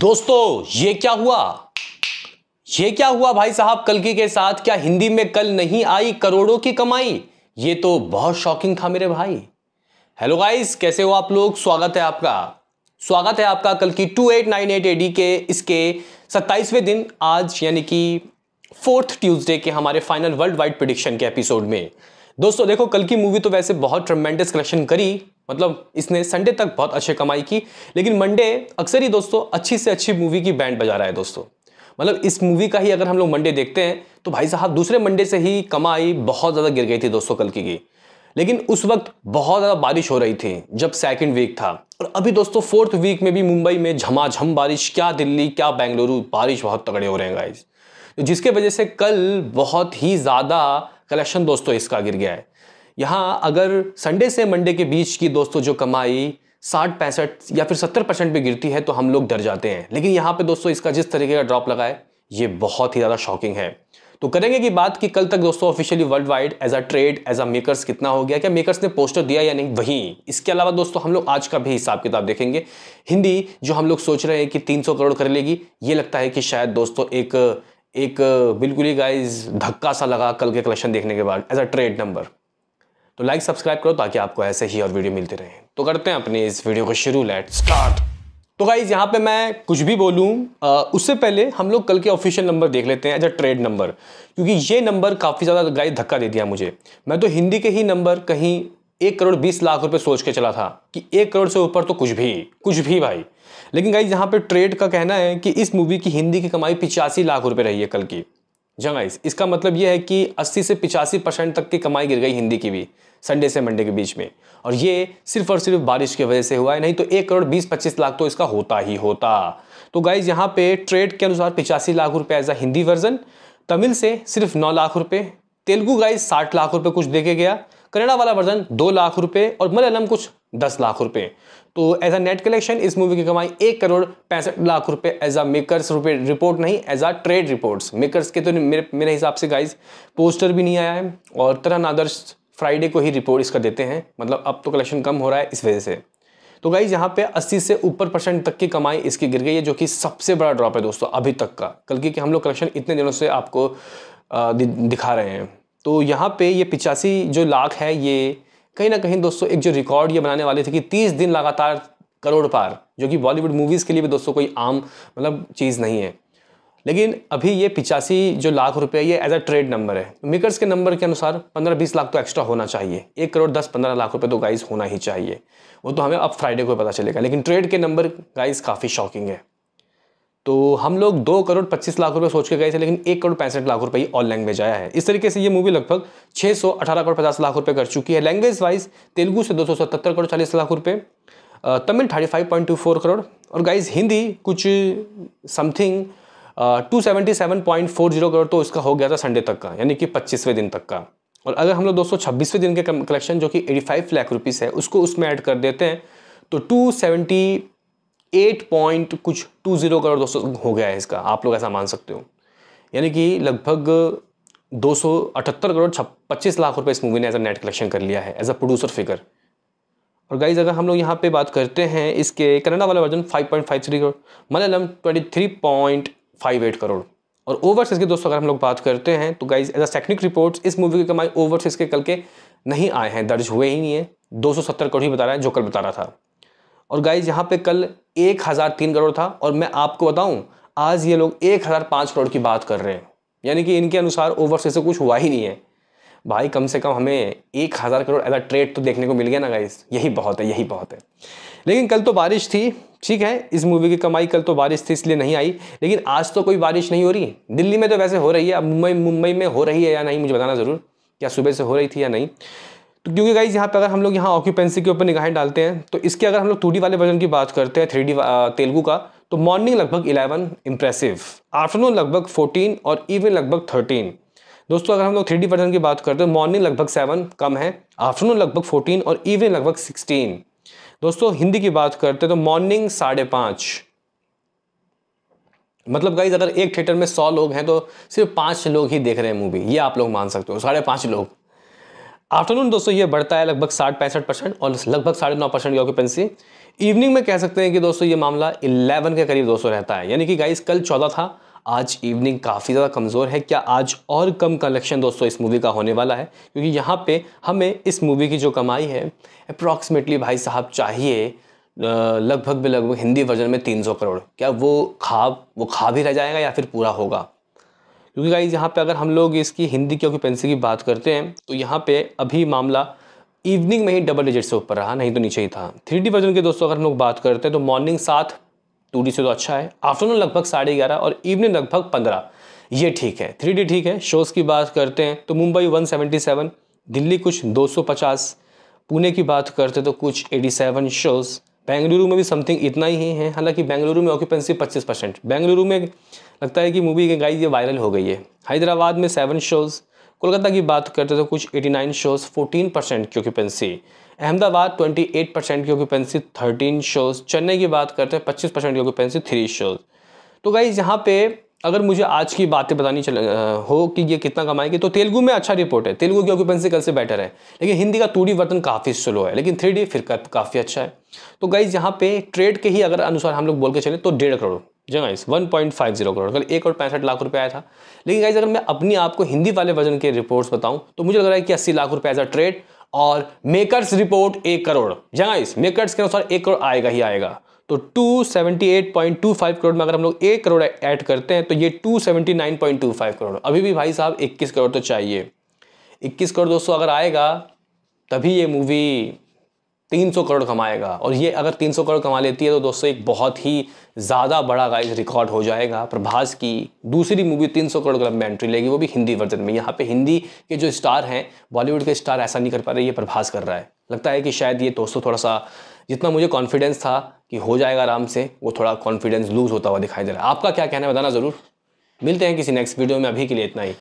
दोस्तों ये क्या हुआ ये क्या हुआ भाई साहब कलकी के साथ क्या हिंदी में कल नहीं आई करोड़ों की कमाई ये तो बहुत शॉकिंग था मेरे भाई हेलो गाइस कैसे हो आप लोग स्वागत है आपका स्वागत है आपका कल की two eight nine eight AD के इसके सत्ताईसवें दिन आज यानी कि फोर्थ ट्यूसडे के हमारे फाइनल वर्ल्ड वाइड प्रिडिक्शन के एपिसोड में दोस्तों देखो कल की मूवी तो वैसे बहुत ट्रमेंडस कलेक्शन करी मतलब इसने संडे तक बहुत अच्छे कमाई की लेकिन मंडे अक्सर ही दोस्तों अच्छी से अच्छी मूवी की बैंड बजा रहा है दोस्तों मतलब इस मूवी का ही अगर हम लोग मंडे देखते हैं तो भाई साहब दूसरे मंडे से ही कमाई बहुत ज़्यादा गिर गई थी दोस्तों कल की लेकिन उस वक्त बहुत ज़्यादा बारिश हो रही थी जब सेकेंड वीक था और अभी दोस्तों फोर्थ वीक में भी मुंबई में झमाझम बारिश क्या दिल्ली क्या बेंगलुरु बारिश बहुत तगड़े हो रहे हैं गाइज तो जिसके वजह से कल बहुत ही ज़्यादा कलेक्शन दोस्तों इसका गिर गया है यहाँ अगर संडे से मंडे के बीच की दोस्तों जो कमाई साठ पैंसठ या फिर सत्तर परसेंट भी गिरती है तो हम लोग डर जाते हैं लेकिन यहाँ पे दोस्तों इसका जिस तरीके का ड्रॉप लगा है ये बहुत ही ज़्यादा शॉकिंग है तो करेंगे कि बात कि कल तक दोस्तों officially world wide as a trade as a makers कितना हो गया क्या मेकर्स ने पोस्टर दिया या नहीं वहीं इसके अलावा दोस्तों हम लोग आज का भी हिसाब किताब देखेंगे हिंदी जो हम लोग सोच रहे हैं कि 300 करोड़ कर लेगी ये लगता है कि शायद दोस्तों एक एक बिल्कुल ही गाइस धक्का सा लगा कल के कलेक्शन देखने के बाद एज अ ट्रेड नंबर तो लाइक सब्सक्राइब करो ताकि आपको ऐसे ही और वीडियो मिलते रहें तो करते हैं अपने इस वीडियो को शुरू लेट स्टार्ट तो गाइज यहाँ पे मैं कुछ भी बोलूँ उससे पहले हम लोग कल के ऑफिशियल नंबर देख लेते हैं एज अ ट्रेड नंबर क्योंकि ये नंबर काफ़ी ज़्यादा गाइज धक्का दे दिया मुझे मैं तो हिंदी के ही नंबर कहीं एक करोड़ बीस लाख रुपए सोच के चला था कि एक करोड़ से ऊपर तो कुछ भी कुछ भी भाई लेकिन गाइज यहाँ पे ट्रेड का कहना है कि इस मूवी की हिंदी की कमाई पिचासी लाख रुपए रही है कल की जंगाइज हाँ इसका मतलब यह है कि 80 से पिचासी परसेंट तक की कमाई गिर गई हिंदी की भी संडे से मंडे के बीच में और ये सिर्फ और सिर्फ बारिश की वजह से हुआ है नहीं तो एक करोड़ बीस पच्चीस लाख तो इसका होता ही होता तो गाइज यहाँ पे ट्रेड के अनुसार पिचासी लाख रुपए as a Hindi version Tamil से सिर्फ नौ लाख रुपए तेलुगु गाइज साठ लाख रुपए कुछ देखे गया कनाडा वाला वर्जन दो लाख रुपए और मलयालम कुछ दस लाख रुपये तो एज अ नेट कलेक्शन इस मूवी की कमाई एक करोड़ पैंसठ लाख रुपए एज अ मेकर्स रुपए रिपोर्ट नहीं as a trade reports makers के तो मेरे मेरे हिसाब से गाइज पोस्टर भी नहीं आया है और तरह आदर्श फ्राइडे को ही रिपोर्ट इसका देते हैं मतलब अब तो कलेक्शन कम हो रहा है इस वजह से तो गाइज यहाँ पे 80 से ऊपर परसेंट तक की कमाई इसकी गिर गई है जो कि सबसे बड़ा ड्रॉप है दोस्तों अभी तक का कल की हम लोग कलेक्शन इतने दिनों से आपको दिखा रहे हैं तो यहाँ पे ये पिचासी जो लाख है ये कहीं ना कहीं दोस्तों एक जो रिकॉर्ड ये बनाने वाले थे कि तीस दिन लगातार करोड़ पार जो कि बॉलीवुड मूवीज़ के लिए भी दोस्तों कोई आम मतलब चीज़ नहीं है लेकिन अभी ये पिचासी जो लाख रुपए ये एज अ ट्रेड नंबर है मेकर्स के नंबर के अनुसार पंद्रह बीस लाख तो एक्स्ट्रा होना चाहिए एक करोड़ दस पंद्रह लाख रुपए तो गाइस होना ही चाहिए वो तो हमें अब फ्राइडे को पता चलेगा लेकिन ट्रेड के नंबर गाइस काफ़ी शॉकिंग है तो हम लोग दो करोड़ पच्चीस लाख रुपए सोच के गए थे लेकिन एक करोड़ पैंसठ लाख रुपए ही ऑल लैंग्वेज आया है इस तरीके से ये मूवी लगभग छः सौ अठारह करोड़ पचास लाख रुपए कर चुकी है लैंग्वेज वाइज तेलुगु से दो सौ सतहत्तर करोड़ चालीस लाख रुपए Tamil thirty five point two four crore और गाइज हिंदी कुछ something two seventy seven point four zero crore तो इसका हो गया था संडे तक का यानी कि पच्चीसवें दिन तक का और अगर हम लोग दो सौ छब्बीसवें दिन के कलेक्शन जो कि एटी फाइव लाख रुपीज़ है उसको उसमें ऐड कर देते हैं तो टू सेवेंटी एट पॉइंट कुछ टू जीरो करोड़ दोस्तों हो गया है इसका आप लोग ऐसा मान सकते हो यानी कि लगभग दो सौ अठहत्तर करोड़ पच्चीस लाख रुपए इस मूवी ने एज अ नेट कलेक्शन कर लिया है एज अ प्रोड्यूसर फिगर और गाइज अगर हम लोग यहाँ पे बात करते हैं इसके कनाडा वाला वर्जन 5.53 करोड़ मलयालम 23.58 करोड़ और ओवरसीज के दोस्तों अगर हम लोग बात करते हैं तो guys as a technique reports इस मूवी की कमाई ओवरसीज के कल के नहीं आए हैं दर्ज हुए ही नहीं है 270 करोड़ ही बता रहा है जो कल बता रहा था और गाइज यहाँ पे कल एक हज़ार तीन करोड़ था और मैं आपको बताऊँ आज ये लोग एक हज़ार पाँच करोड़ की बात कर रहे हैं यानी कि इनके अनुसार ओवर से कुछ हुआ ही नहीं है भाई कम से कम हमें एक हज़ार करोड़ एज ट्रेड तो देखने को मिल गया ना गाइज यही बहुत है यही बहुत है लेकिन कल तो बारिश थी ठीक है इस मूवी की कमाई कल तो बारिश थी इसलिए नहीं आई लेकिन आज तो कोई बारिश नहीं हो रही दिल्ली में तो वैसे हो रही है अब मुंबई मुंबई में हो रही है या नहीं मुझे बताना ज़रूर क्या सुबह से हो रही थी या नहीं तो क्योंकि गाइज यहाँ पे अगर हम लोग यहाँ ऑक्यूपेंसी के ऊपर निगाहें डालते हैं तो इसके अगर हम लोग टू वाले वर्जन की बात करते हैं थ्री तेलुगु का तो मॉर्निंग लगभग 11 इम्प्रेसिव आफ्टरनून लगभग 14 और इवनिंग लगभग 13 दोस्तों अगर हम लोग थ्री वर्जन की बात करते हैं मॉर्निंग तो लगभग 7 कम है आफ्टरनून लगभग 14 और इवनिंग लगभग 16 दोस्तों हिंदी की बात करते हैं तो मॉर्निंग साढ़े पाँच मतलब गाइज अगर एक थिएटर में सौ लोग हैं तो सिर्फ पाँच लोग ही देख रहे हैं मूवी ये आप लोग मान सकते हो साढ़े पाँच लोग आफ्टरनून दोस्तों ये बढ़ता है लगभग साठ पैंसठ परसेंट और लगभग साढ़े नौ परसेंट की ऑक्यूपेंसी इवनिंग में कह सकते हैं कि दोस्तों ये मामला इलेवन के करीब दोस्तों रहता है यानी कि गाइस कल चौदह था आज इवनिंग काफ़ी ज़्यादा कमज़ोर है क्या आज और कम कलेक्शन दोस्तों इस मूवी का होने वाला है क्योंकि यहाँ पे हमें इस मूवी की जो कमाई है अप्रॉक्सीमेटली भाई साहब चाहिए लगभग भी लगभग हिंदी वर्जन में 300 करोड़ क्या वो खाब वो खा भी रह जाएगा या फिर पूरा होगा क्योंकि गाइज यहाँ पे अगर हम लोग इसकी हिंदी की ऑक्यूपेंसी की बात करते हैं तो यहाँ पे अभी मामला इवनिंग में ही डबल डिजिट से ऊपर रहा नहीं तो नीचे ही था थ्री डी वर्जन के दोस्तों अगर हम लोग बात करते हैं तो मॉर्निंग सात टू से तो अच्छा है आफ्टरनून लगभग साढ़े ग्यारह और इवनिंग लगभग पंद्रह ये ठीक है थ्री ठीक है शोज़ की बात करते हैं तो मुंबई वन दिल्ली कुछ दो पुणे की बात करते तो कुछ सेवन शोज़ बेंगलुरु में भी समथिंग इतना ही है हालांकि बेंगलुरु में ऑक्यूपेंसी 25 परसेंट बेंगलुरु में लगता है कि मूवी के गाइस ये वायरल हो गई है हैदराबाद में सेवन शोज़ कोलकाता की बात करते तो कुछ 89 शोज़ 14 परसेंट की ऑक्यूपेंसी अहमदाबाद 28 परसेंट की ऑक्यूपेंसी 13 शोज़ चेन्नई की बात करते हैं पच्चीस परसेंट की ऑक्यूपेंसी थ्री शोज़ तो गाइज यहाँ पर अगर मुझे आज की बातें बतानी चल हो कि ये कितना कमाएंगे तो तेलुगु में अच्छा रिपोर्ट है तेलुगु की ऑक्यूपेंसी कल से बेटर है लेकिन हिंदी का टू वर्तन काफ़ी स्लो है लेकिन थ्री फिर का, काफ़ी अच्छा है तो गाइज यहाँ पे ट्रेड के ही अगर अनुसार हम लोग बोल के चले तो डेढ़ करोड़ जी guys one point five zero crore कल एक और पैंसठ लाख रुपये आया था लेकिन गाइज अगर मैं अपनी आपको हिंदी वाले वर्जन के रिपोर्ट्स बताऊँ तो मुझे लग रहा है कि अस्सी लाख रुपये एज अ ट्रेड और मेकर्स रिपोर्ट एक करोड़ जहाँ इस मेकर्स के अनुसार एक करोड़ आएगा ही आएगा तो 278.25 करोड़ में अगर हम लोग एक करोड़ ऐड करते हैं तो ये 279.25 करोड़ अभी भी भाई साहब 21 करोड़ तो चाहिए 21 करोड़ दोस्तों अगर आएगा तभी ये मूवी 300 करोड़ कमाएगा और ये अगर 300 करोड़ कमा लेती है तो दोस्तों एक बहुत ही ज़्यादा बड़ा गाइस रिकॉर्ड हो जाएगा प्रभास की दूसरी मूवी 300 करोड़ क्लब में एंट्री लेगी वो भी हिंदी वर्जन में यहाँ पे हिंदी के जो स्टार हैं बॉलीवुड के स्टार ऐसा नहीं कर पा रहे ये प्रभास कर रहा है लगता है कि शायद ये दोस्तों थोड़ा सा जितना मुझे कॉन्फिडेंस था कि हो जाएगा आराम से वो थोड़ा कॉन्फिडेंस लूज़ होता हुआ दिखाई दे रहा है आपका क्या कहना है बताना ज़रूर मिलते हैं किसी नेक्स्ट वीडियो में अभी के लिए इतना ही